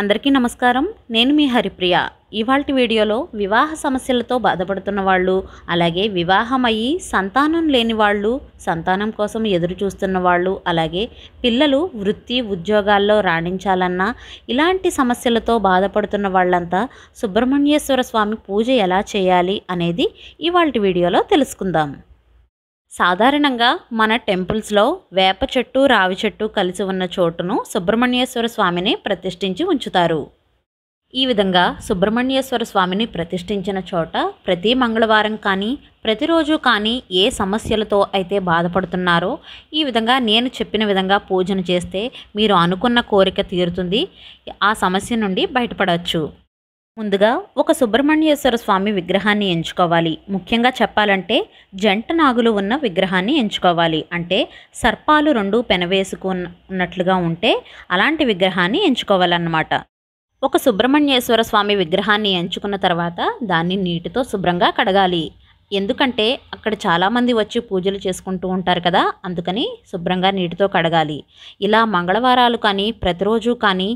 అందరికీ నమస్కారం నేను మీ హరిప్రియ ఇవాళ వీడియోలో వివాహ సమస్యలతో బాధపడుతున్న వాళ్ళు అలాగే వివాహమయ్యి సంతానం లేని వాళ్ళు సంతానం కోసం ఎదురు చూస్తున్న వాళ్ళు అలాగే పిల్లలు వృత్తి ఉద్యోగాల్లో రాణించాలన్నా ఇలాంటి సమస్యలతో బాధపడుతున్న వాళ్ళంతా సుబ్రహ్మణ్యేశ్వర స్వామి పూజ ఎలా చేయాలి అనేది ఇవాళ వీడియోలో తెలుసుకుందాం సాధారణంగా మన టెంపుల్స్లో వేప చెట్టు రావి చెట్టు కలిసి ఉన్న చోటును సుబ్రహ్మణ్యేశ్వర స్వామిని ప్రతిష్ఠించి ఉంచుతారు ఈ విధంగా సుబ్రహ్మణ్యేశ్వర స్వామిని ప్రతిష్ఠించిన చోట ప్రతి మంగళవారం కానీ ప్రతిరోజు కానీ ఏ సమస్యలతో అయితే బాధపడుతున్నారో ఈ విధంగా నేను చెప్పిన విధంగా పూజను చేస్తే మీరు అనుకున్న కోరిక తీరుతుంది ఆ సమస్య నుండి బయటపడవచ్చు ముందుగా ఒక సుబ్రహ్మణ్యేశ్వర స్వామి విగ్రహాన్ని ఎంచుకోవాలి ముఖ్యంగా చెప్పాలంటే జంట నాగులు ఉన్న విగ్రహాన్ని ఎంచుకోవాలి అంటే సర్పాలు రెండు పెనవేసుకున్నట్లుగా ఉంటే అలాంటి విగ్రహాన్ని ఎంచుకోవాలన్నమాట ఒక సుబ్రహ్మణ్యేశ్వర స్వామి విగ్రహాన్ని ఎంచుకున్న తర్వాత దాన్ని నీటితో శుభ్రంగా కడగాలి ఎందుకంటే అక్కడ చాలామంది వచ్చి పూజలు చేసుకుంటూ ఉంటారు కదా అందుకని శుభ్రంగా నీటితో కడగాలి ఇలా మంగళవారాలు కానీ ప్రతిరోజు కానీ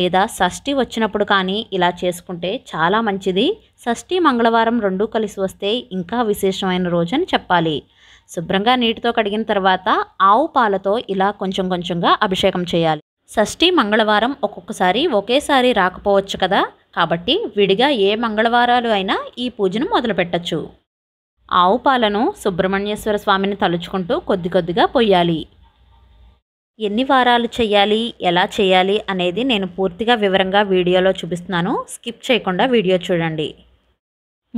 లేదా షష్ఠి వచ్చినప్పుడు కానీ ఇలా చేసుకుంటే చాలా మంచిది షష్ఠి మంగళవారం రెండూ కలిసి వస్తే ఇంకా విశేషమైన రోజు అని చెప్పాలి శుభ్రంగా నీటితో కడిగిన తర్వాత ఆవు పాలతో ఇలా కొంచెం కొంచెంగా అభిషేకం చేయాలి షష్ఠి మంగళవారం ఒక్కొక్కసారి ఒకేసారి రాకపోవచ్చు కదా కాబట్టి విడిగా ఏ మంగళవారాలు అయినా ఈ పూజను మొదలుపెట్టచ్చు ఆవు పాలను సుబ్రహ్మణ్యేశ్వర స్వామిని తలుచుకుంటూ కొద్ది కొద్దిగా పొయ్యాలి ఎన్ని వారాలు చేయాలి ఎలా చేయాలి అనేది నేను పూర్తిగా వివరంగా వీడియోలో చూపిస్తున్నాను స్కిప్ చేయకుండా వీడియో చూడండి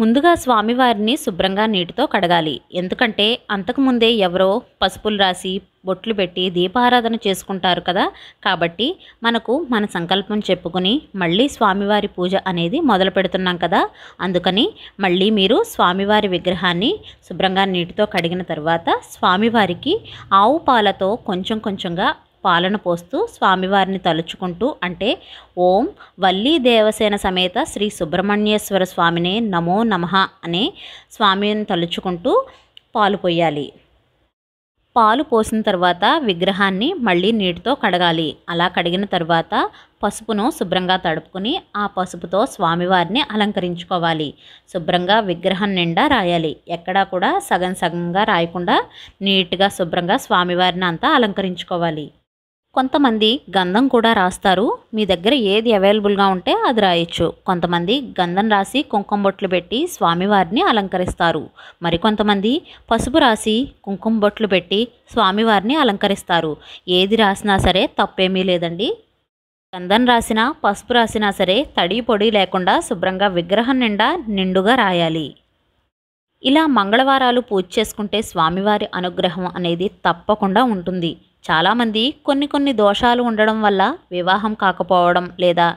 ముందుగా స్వామివారిని శుభ్రంగా నీటితో కడగాలి ఎందుకంటే అంతకుముందే ఎవరో పసుపులు రాసి బొట్లు పెట్టి దీపారాధన చేసుకుంటారు కదా కాబట్టి మనకు మన సంకల్పం చెప్పుకుని మళ్ళీ స్వామివారి పూజ అనేది మొదలు పెడుతున్నాం కదా అందుకని మళ్ళీ మీరు స్వామివారి విగ్రహాన్ని శుభ్రంగా నీటితో కడిగిన తర్వాత స్వామివారికి ఆవు పాలతో కొంచెం కొంచెంగా పాలన పోస్తూ స్వామివారిని తలుచుకుంటూ అంటే ఓం వల్లీ దేవసేన సమేత శ్రీ సుబ్రహ్మణ్యేశ్వర స్వామినే నమో నమ అనే స్వామిని తలుచుకుంటూ పాలు పోయాలి పాలు పోసిన తర్వాత విగ్రహాన్ని మళ్ళీ నీటితో కడగాలి అలా కడిగిన తర్వాత పసుపును శుభ్రంగా తడుపుకొని ఆ పసుపుతో స్వామివారిని అలంకరించుకోవాలి శుభ్రంగా విగ్రహం నిండా రాయాలి ఎక్కడా కూడా సగం సగంగా రాయకుండా నీట్గా శుభ్రంగా స్వామివారిని అంతా అలంకరించుకోవాలి కొంతమంది గంధం కూడా రాస్తారు మీ దగ్గర ఏది అవైలబుల్గా ఉంటే అది రాయొచ్చు కొంతమంది గంధం రాసి కుంకుమ బొట్లు పెట్టి స్వామివారిని అలంకరిస్తారు మరికొంతమంది పసుపు రాసి కుంకుమ బొట్లు పెట్టి స్వామివారిని అలంకరిస్తారు ఏది రాసినా సరే తప్పేమీ లేదండి గంధం రాసినా పసుపు రాసినా సరే తడి పొడి లేకుండా శుభ్రంగా విగ్రహం నిండా నిండుగా రాయాలి ఇలా మంగళవారాలు పూజ చేసుకుంటే స్వామివారి అనుగ్రహం అనేది తప్పకుండా ఉంటుంది చాలామంది కొన్ని కొన్ని దోషాలు ఉండడం వల్ల వివాహం కాకపోవడం లేదా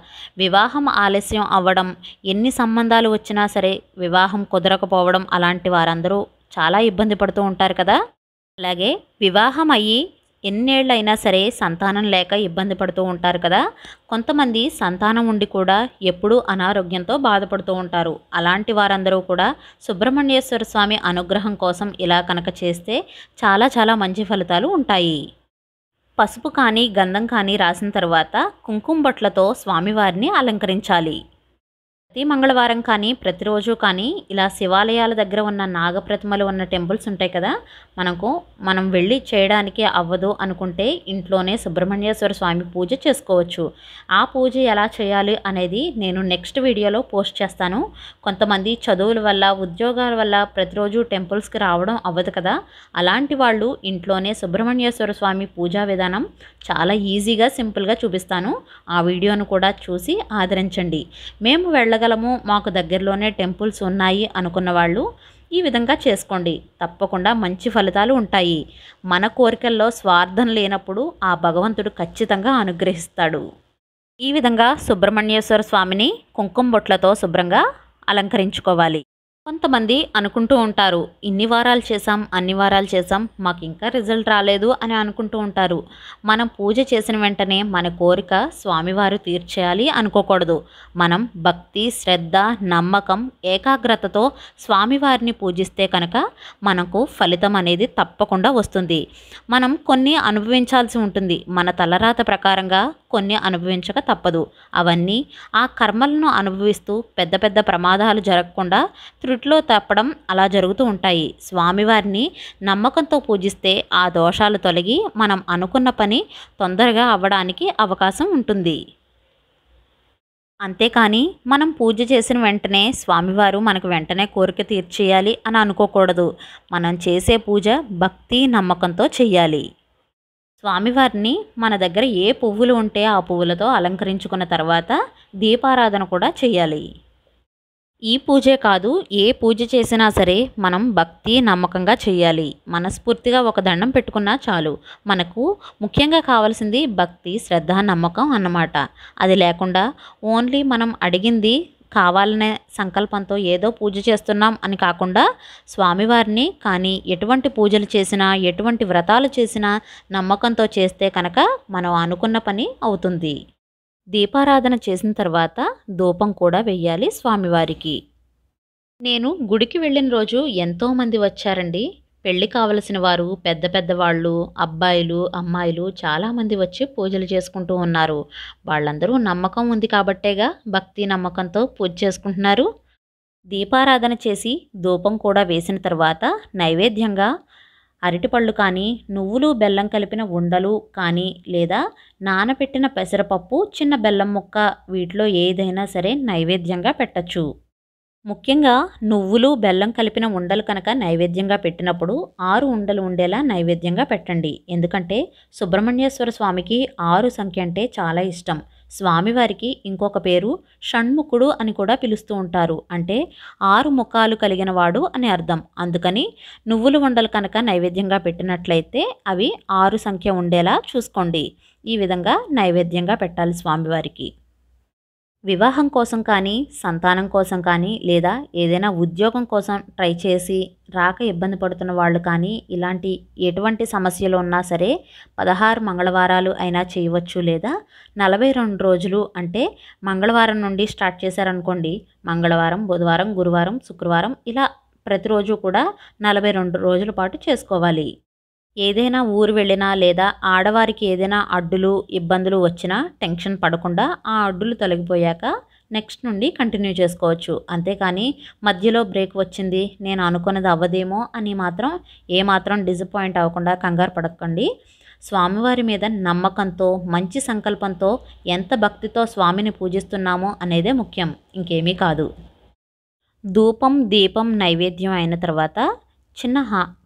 వివాహం ఆలస్యం అవ్వడం ఎన్ని సంబంధాలు వచ్చినా సరే వివాహం కుదరకపోవడం అలాంటి వారందరూ చాలా ఇబ్బంది పడుతూ ఉంటారు కదా అలాగే వివాహం అయ్యి ఎన్నేళ్ళైనా సరే సంతానం లేక ఇబ్బంది పడుతూ ఉంటారు కదా కొంతమంది సంతానం ఉండి కూడా ఎప్పుడూ అనారోగ్యంతో బాధపడుతూ ఉంటారు అలాంటి వారందరూ కూడా సుబ్రహ్మణ్యేశ్వర స్వామి అనుగ్రహం కోసం ఇలా కనుక చేస్తే చాలా చాలా మంచి ఫలితాలు ఉంటాయి పసుపు కానీ గంధం కానీ రాసిన తర్వాత కుంకుమ బొట్లతో స్వామివారిని అలంకరించాలి ప్రతి మంగళవారం కానీ ప్రతిరోజు కానీ ఇలా శివాలయాల దగ్గర ఉన్న నాగప్రతిమలు ఉన్న టెంపుల్స్ ఉంటాయి కదా మనకు మనం వెళ్ళి చేయడానికి అవ్వదు అనుకుంటే ఇంట్లోనే సుబ్రహ్మణ్యేశ్వర స్వామి పూజ చేసుకోవచ్చు ఆ పూజ ఎలా చేయాలి అనేది నేను నెక్స్ట్ వీడియోలో పోస్ట్ చేస్తాను కొంతమంది చదువుల వల్ల ఉద్యోగాల వల్ల ప్రతిరోజు టెంపుల్స్కి రావడం అవ్వదు కదా అలాంటి వాళ్ళు ఇంట్లోనే సుబ్రహ్మణ్యేశ్వర స్వామి పూజా విధానం చాలా ఈజీగా సింపుల్గా చూపిస్తాను ఆ వీడియోను కూడా చూసి ఆదరించండి మేము వెళ్ళ వెళ్ళగలము మాకు దగ్గరలోనే టెంపుల్స్ ఉన్నాయి అనుకున్న వాళ్ళు ఈ విధంగా చేసుకోండి తప్పకుండా మంచి ఫలితాలు ఉంటాయి మన కోరికల్లో స్వార్థం లేనప్పుడు ఆ భగవంతుడు ఖచ్చితంగా అనుగ్రహిస్తాడు ఈ విధంగా సుబ్రహ్మణ్యేశ్వర స్వామిని కుంకుమ బొట్లతో శుభ్రంగా అలంకరించుకోవాలి కొంతమంది అనుకుంటూ ఉంటారు ఇన్ని వారాలు చేసాం అన్ని వారాలు చేసాం మాకు ఇంకా రిజల్ట్ రాలేదు అని అనుకుంటూ ఉంటారు మనం పూజ చేసిన వెంటనే మన కోరిక స్వామివారు తీర్చేయాలి అనుకోకూడదు మనం భక్తి శ్రద్ధ నమ్మకం ఏకాగ్రతతో స్వామివారిని పూజిస్తే కనుక మనకు ఫలితం అనేది తప్పకుండా వస్తుంది మనం కొన్ని అనుభవించాల్సి ఉంటుంది మన తలరాత ప్రకారంగా కొన్ని అనుభవించక తప్పదు అవన్నీ ఆ కర్మలను అనుభవిస్తూ పెద్ద పెద్ద ప్రమాదాలు జరగకుండా త్రుటిలో తప్పడం అలా జరుగుతూ ఉంటాయి స్వామివారిని నమ్మకంతో పూజిస్తే ఆ దోషాలు తొలగి మనం అనుకున్న పని తొందరగా అవ్వడానికి అవకాశం ఉంటుంది అంతేకాని మనం పూజ చేసిన వెంటనే స్వామివారు మనకు వెంటనే కోరిక తీర్చేయాలి అని అనుకోకూడదు మనం చేసే పూజ భక్తి నమ్మకంతో చేయాలి స్వామివారిని మన దగ్గర ఏ పువ్వులు ఉంటే ఆ పువ్వులతో అలంకరించుకున్న తర్వాత దీపారాధన కూడా చేయాలి ఈ పూజే కాదు ఏ పూజ చేసినా సరే మనం భక్తి నమ్మకంగా చేయాలి మనస్ఫూర్తిగా ఒక దండం పెట్టుకున్నా చాలు మనకు ముఖ్యంగా కావాల్సింది భక్తి శ్రద్ధ నమ్మకం అన్నమాట అది లేకుండా ఓన్లీ మనం అడిగింది కావాలనే సంకల్పంతో ఏదో పూజ చేస్తున్నాం అని కాకుండా స్వామివారిని కానీ ఎటువంటి పూజలు చేసినా ఎటువంటి వ్రతాలు చేసినా నమ్మకంతో చేస్తే కనుక మనం అనుకున్న పని అవుతుంది దీపారాధన చేసిన తర్వాత ధూపం కూడా వెయ్యాలి స్వామివారికి నేను గుడికి వెళ్ళిన రోజు ఎంతోమంది వచ్చారండి పెళ్లి కావలసిన వారు పెద్ద పెద్దవాళ్ళు అబ్బాయిలు అమ్మాయిలు చాలామంది వచ్చి పూజలు చేసుకుంటూ ఉన్నారు వాళ్ళందరూ నమ్మకం ఉంది కాబట్టేగా భక్తి నమ్మకంతో పూజ చేసుకుంటున్నారు దీపారాధన చేసి ధూపం కూడా వేసిన తర్వాత నైవేద్యంగా అరటిపళ్ళు కానీ నువ్వులు బెల్లం కలిపిన ఉండలు కానీ లేదా నానబెట్టిన పెసరపప్పు చిన్న బెల్లం ముక్క వీటిలో ఏదైనా సరే నైవేద్యంగా పెట్టచ్చు ముఖ్యంగా నువ్వులు బెల్లం కలిపిన ఉండలు కనుక నైవేద్యంగా పెట్టినప్పుడు ఆరు ఉండలు ఉండేలా నైవేద్యంగా పెట్టండి ఎందుకంటే సుబ్రహ్మణ్యేశ్వర స్వామికి ఆరు సంఖ్య అంటే చాలా ఇష్టం స్వామివారికి ఇంకొక పేరు షణ్ముఖుడు అని కూడా పిలుస్తూ ఉంటారు అంటే ఆరు ముఖాలు కలిగిన వాడు అని అర్థం అందుకని నువ్వులు ఉండలు కనుక నైవేద్యంగా పెట్టినట్లయితే అవి ఆరు సంఖ్య ఉండేలా చూసుకోండి ఈ విధంగా నైవేద్యంగా పెట్టాలి స్వామివారికి వివాహం కోసం కానీ సంతానం కోసం కానీ లేదా ఏదైనా ఉద్యోగం కోసం ట్రై చేసి రాక ఇబ్బంది పడుతున్న వాళ్ళు కానీ ఇలాంటి ఎటువంటి సమస్యలు ఉన్నా సరే పదహారు మంగళవారాలు అయినా చేయవచ్చు లేదా నలభై రెండు రోజులు అంటే మంగళవారం నుండి స్టార్ట్ చేశారనుకోండి మంగళవారం బుధవారం గురువారం శుక్రవారం ఇలా ప్రతిరోజు కూడా నలభై రెండు రోజుల పాటు చేసుకోవాలి ఏదైనా ఊరు వెళ్ళినా లేదా ఆడవారికి ఏదైనా అడ్డులు ఇబ్బందులు వచ్చినా టెన్షన్ పడకుండా ఆ అడ్డులు తొలగిపోయాక నెక్స్ట్ నుండి కంటిన్యూ చేసుకోవచ్చు అంతేకాని మధ్యలో బ్రేక్ వచ్చింది నేను అనుకున్నది అవ్వదేమో అని మాత్రం ఏమాత్రం డిజపాయింట్ అవ్వకుండా కంగారు పడకండి స్వామివారి మీద నమ్మకంతో మంచి సంకల్పంతో ఎంత భక్తితో స్వామిని పూజిస్తున్నామో అనేదే ముఖ్యం ఇంకేమీ కాదు ధూపం దీపం నైవేద్యం అయిన తర్వాత చిన్న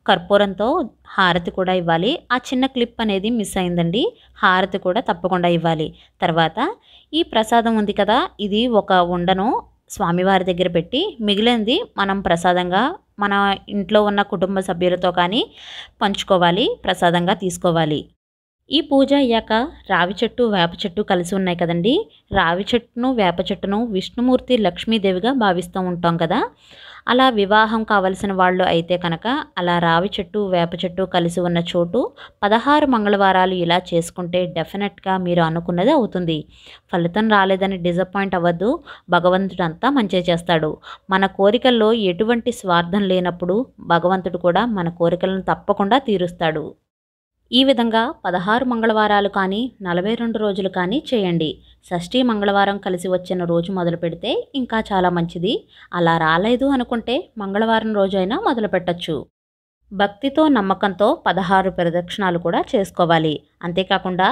కర్పూరంతో హారతి కూడా ఇవ్వాలి ఆ చిన్న క్లిప్ అనేది మిస్ అయిందండి హారతి కూడా తప్పకుండా ఇవ్వాలి తర్వాత ఈ ప్రసాదం ఉంది కదా ఇది ఒక ఉండను స్వామివారి దగ్గర పెట్టి మిగిలింది మనం ప్రసాదంగా మన ఇంట్లో ఉన్న కుటుంబ సభ్యులతో కానీ పంచుకోవాలి ప్రసాదంగా తీసుకోవాలి ఈ పూజ అయ్యాక రావి చెట్టు వేప చెట్టు కలిసి ఉన్నాయి కదండి రావి చెట్టును వేప చెట్టును విష్ణుమూర్తి లక్ష్మీదేవిగా భావిస్తూ ఉంటాం కదా అలా వివాహం కావలసిన వాళ్ళు అయితే కనుక అలా రావి చెట్టు వేప చెట్టు కలిసి ఉన్న చోటు పదహారు మంగళవారాలు ఇలా చేసుకుంటే డెఫినెట్గా మీరు అనుకున్నది అవుతుంది ఫలితం రాలేదని డిసప్పాయింట్ అవ్వద్దు భగవంతుడు అంతా మంచి చేస్తాడు మన కోరికల్లో ఎటువంటి స్వార్థం లేనప్పుడు భగవంతుడు కూడా మన కోరికలను తప్పకుండా తీరుస్తాడు ఈ విధంగా పదహారు మంగళవారాలు కానీ నలభై రెండు రోజులు కానీ చేయండి షష్ఠీ మంగళవారం కలిసి వచ్చిన రోజు మొదలు పెడితే ఇంకా చాలా మంచిది అలా రాలేదు అనుకుంటే మంగళవారం రోజైనా మొదలు పెట్టచ్చు భక్తితో నమ్మకంతో పదహారు ప్రదక్షిణాలు కూడా చేసుకోవాలి అంతేకాకుండా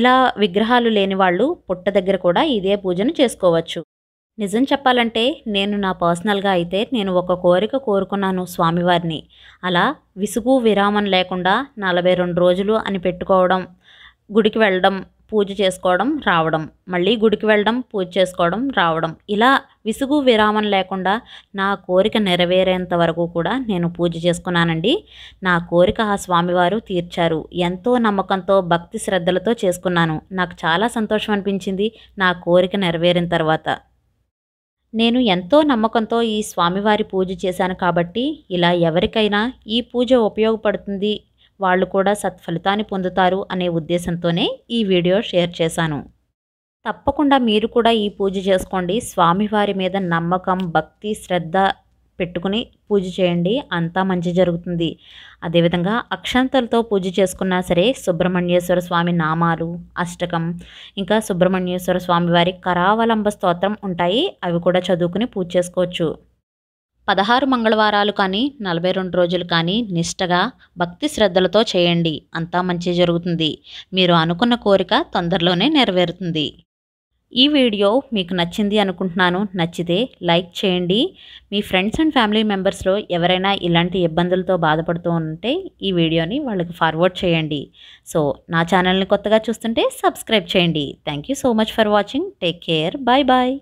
ఇలా విగ్రహాలు లేని వాళ్ళు పుట్ట దగ్గర కూడా ఇదే పూజను చేసుకోవచ్చు నిజం చెప్పాలంటే నేను నా పర్సనల్గా అయితే నేను ఒక కోరిక కోరుకున్నాను స్వామివారిని అలా విసుగు విరామం లేకుండా నలభై రెండు రోజులు అని పెట్టుకోవడం గుడికి వెళ్ళడం పూజ చేసుకోవడం రావడం మళ్ళీ గుడికి వెళ్ళడం పూజ చేసుకోవడం రావడం ఇలా విసుగు విరామం లేకుండా నా కోరిక నెరవేరేంత వరకు కూడా నేను పూజ చేసుకున్నానండి నా కోరిక ఆ స్వామివారు తీర్చారు ఎంతో నమ్మకంతో భక్తి శ్రద్ధలతో చేసుకున్నాను నాకు చాలా సంతోషం అనిపించింది నా కోరిక నెరవేరిన తర్వాత నేను ఎంతో నమ్మకంతో ఈ స్వామివారి పూజ చేశాను కాబట్టి ఇలా ఎవరికైనా ఈ పూజ ఉపయోగపడుతుంది వాళ్ళు కూడా సత్ఫలితాన్ని పొందుతారు అనే ఉద్దేశంతోనే ఈ వీడియో షేర్ చేశాను తప్పకుండా మీరు కూడా ఈ పూజ చేసుకోండి స్వామివారి మీద నమ్మకం భక్తి శ్రద్ధ పెట్టుకుని పూజ చేయండి అంతా మంచి జరుగుతుంది అదేవిధంగా అక్షంతలతో పూజ చేసుకున్నా సరే సుబ్రహ్మణ్యేశ్వర స్వామి నామాలు అష్టకం ఇంకా సుబ్రహ్మణ్యేశ్వర స్వామి వారి కరావలంబ స్తోత్రం ఉంటాయి అవి కూడా చదువుకుని పూజ చేసుకోవచ్చు పదహారు మంగళవారాలు కానీ నలభై రెండు రోజులు కానీ నిష్టగా భక్తి శ్రద్ధలతో చేయండి అంతా మంచి జరుగుతుంది మీరు అనుకున్న కోరిక తొందరలోనే నెరవేరుతుంది ఈ వీడియో మీకు నచ్చింది అనుకుంటున్నాను నచ్చితే లైక్ చేయండి మీ ఫ్రెండ్స్ అండ్ ఫ్యామిలీ మెంబర్స్లో ఎవరైనా ఇలాంటి ఇబ్బందులతో బాధపడుతూ ఉంటే ఈ వీడియోని వాళ్ళకి ఫార్వర్డ్ చేయండి సో నా ఛానల్ని కొత్తగా చూస్తుంటే సబ్స్క్రైబ్ చేయండి thank so much for watching take care bye bye